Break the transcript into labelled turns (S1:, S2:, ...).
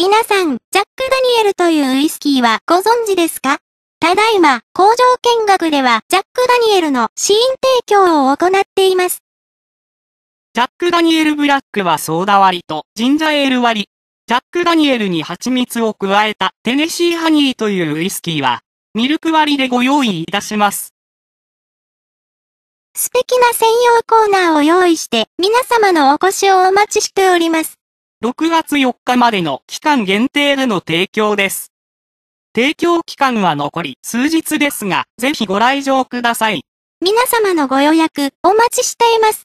S1: 皆さん、ジャック・ダニエルというウイスキーはご存知ですかただいま、工場見学では、ジャック・ダニエルの試飲提供を行っています。
S2: ジャック・ダニエル・ブラックはソーダ割りとジンジャエール割り。ジャック・ダニエルに蜂蜜を加えたテネシー・ハニーというウイスキーは、ミルク割りでご用意いたします。素敵
S1: な専用コー
S2: ナーを用意して、皆様のお越しをお待ちしております。6月4日までの期間限定での提供です。提供期間は残り数
S3: 日ですが、ぜひご来場ください。皆様のご予約、お待ちしています。